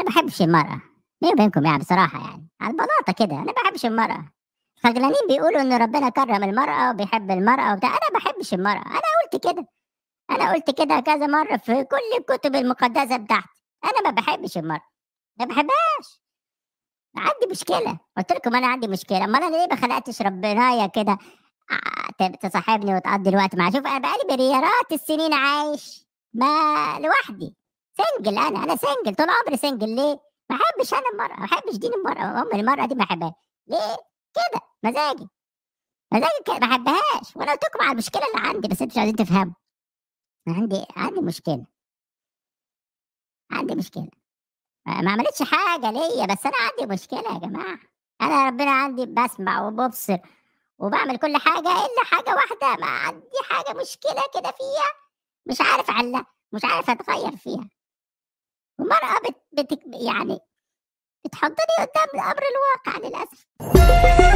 انا بحبش المراه بيني وبينكم يعني بصراحه يعني على البلاطه كده انا بحبش المراه خجلانين بيقولوا ان ربنا كرم المراه وبيحب المراه وبتاع انا بحبش المراه انا قلت كده انا قلت كده كذا مره في كل الكتب المقدسه بتاعتي انا ما بحبش المراه ما بحبهاش عندي مشكله قلت لكم انا عندي مشكله امال انا ليه ما خلقتش ربنايا كده آه، تصاحبني وتقضي الوقت معايا شوف انا بقالي مليارات السنين عايش ما لوحدي سنجل انا انا سنجل طول عمري سنجل ليه؟ ما احبش انا المراه ما احبش دين المراه ام المراه دي ما احبهاش ليه؟ كده مزاجي مزاجي كده ما احبهاش وانا قلت لكم على المشكله اللي عندي بس انتوا مش عايزين تفهموا عندي عندي مشكله عندي مشكله ما عملتش حاجه ليا بس انا عندي مشكله يا جماعه انا ربنا عندي بسمع وببصر وبعمل كل حاجه الا حاجه واحده ما عندي حاجه مشكله كده فيها مش عارف احلها مش عارف اتغير فيها المرأة بت... بت... يعني بتحطني قدام أمر الواقع للأسف